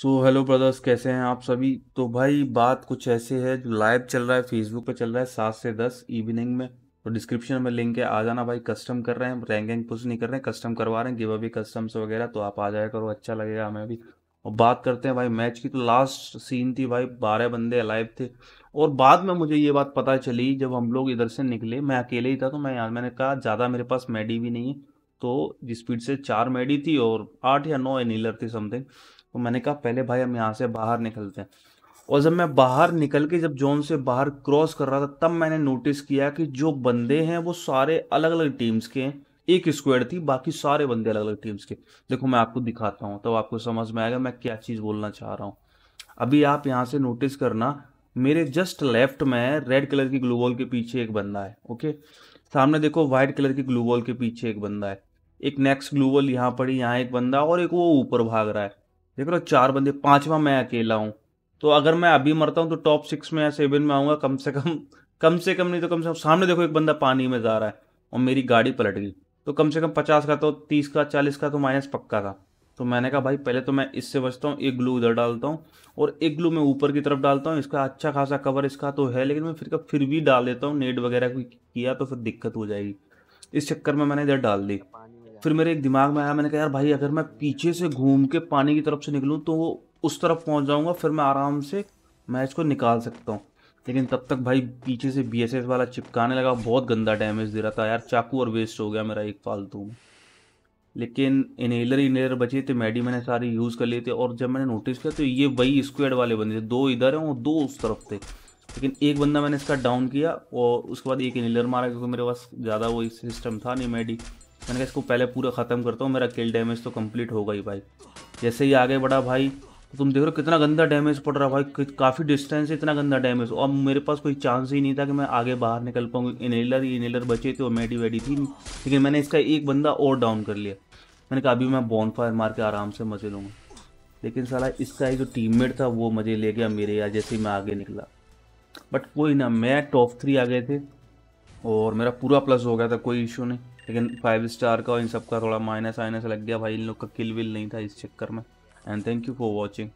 so hello brothers कैसे हैं आप सभी तो भाई बात कुछ ऐसे है जो लाइव चल रहा है फेसबुक पे चल रहा है सात से दस इवनिंग में तो डिस्क्रिप्शन में लिंक है आ जाना भाई कस्टम कर रहे हैं रैंक रैंक कुछ नहीं कर रहे हैं कस्टम करवा रहे हैं गिव अवे कस्टम्स वगैरह तो आप आ जाया करो अच्छा लगेगा हमें भी और बात करते हैं भाई मैच की तो लास्ट सीन थी भाई बारह बंदे अलाइव थे और बाद में मुझे ये बात पता चली जब हम लोग इधर से निकले मैं अकेले ही था तो मैं यहाँ मैंने कहा ज़्यादा मेरे पास मेडी भी नहीं है तो स्पीड से चार मेडी थी और आठ या नौ एनीलर थी समथिंग तो मैंने कहा पहले भाई हम यहाँ से बाहर निकलते हैं और जब मैं बाहर निकल के जब जोन से बाहर क्रॉस कर रहा था तब मैंने नोटिस किया कि जो बंदे हैं वो सारे अलग अलग टीम्स के हैं एक स्क्वाड थी बाकी सारे बंदे अलग अलग टीम्स के देखो मैं आपको दिखाता हूँ तो आपको समझ में आएगा मैं क्या चीज़ बोलना चाह रहा हूँ अभी आप यहाँ से नोटिस करना मेरे जस्ट लेफ्ट में रेड कलर की ग्लू बॉल के पीछे एक बंदा है ओके सामने देखो वाइट कलर की ग्लू बॉल के पीछे एक बंदा है एक नेक्स्ट ग्लू बॉल यहाँ पड़ी यहाँ एक बंदा और एक वो ऊपर भाग रहा है देख लो चार बंदे पांचवा मैं अकेला हूँ तो अगर मैं अभी मरता हूँ तो टॉप सिक्स में या सेवन में आऊँगा कम से कम कम से कम नहीं तो कम से कम सामने देखो एक बंदा पानी में जा रहा है और मेरी गाड़ी पलट गई तो कम से कम पचास का तो तीस का चालीस का तो माइनस पक्का था तो मैंने कहा भाई पहले तो मैं इससे बचता हूँ एक ग्लू उधर डालता हूँ और एक ग्लू मैं ऊपर की तरफ डालता हूँ इसका अच्छा खासा कवर इसका तो है लेकिन मैं फिर का फिर भी डाल देता हूँ नेट वगैरह किया तो फिर दिक्कत हो जाएगी इस चक्कर में मैंने इधर डाल दी फिर मेरे एक दिमाग में आया मैंने कहा यार भाई अगर मैं पीछे से घूम के पानी की तरफ से निकलूँ तो उस तरफ पहुँच जाऊँगा फिर मैं आराम से मैच को निकाल सकता हूँ लेकिन तब तक भाई पीछे से बी वाला चिपकाने लगा बहुत गंदा डैमेज दे रहा था यार चाकू और वेस्ट हो गया मेरा एक फालतू में लेकिन इनहेलर इनहेलर बचे थे मैडी मैंने सारे यूज़ कर लिए थे और जब मैंने नोटिस किया तो ये वही स्क्वेड वाले बंदे थे दो इधर हैं और दो उस तरफ थे लेकिन एक बंदा मैंने इसका डाउन किया और उसके बाद एक इनहेलर मारा क्योंकि मेरे पास ज़्यादा वो सिस्टम था नहीं मैडी मैंने कहा इसको पहले पूरा ख़त्म करता हूँ मेरा किल डैमेज तो कंप्लीट होगा ही भाई जैसे ही आगे बढ़ा भाई तो तुम देख रहे हो कितना गंदा डैमेज पड़ रहा भाई काफ़ी डिस्टेंस है इतना गंदा डैमेज और मेरे पास कोई चांस ही नहीं था कि मैं आगे बाहर निकल पाऊँगी इनेलर इनेलर बचे थे और मेडी वेडी थी लेकिन मैंने इसका एक बंदा और डाउन कर लिया मैंने कहा अभी मैं बॉन फायर मार के आराम से मज़े लूँगा लेकिन साला इसका ही जो टीम था वो मज़े ले गया मेरे यार जैसे मैं आगे निकला बट कोई ना मैं टॉप थ्री आ गए थे और मेरा पूरा प्लस हो गया था कोई इशू नहीं लेकिन फाइव स्टार का और इन सब का थोड़ा माइनस आइनस लग गया भाई इन लोग का किल विल नहीं था इस चक्कर में and thank you for watching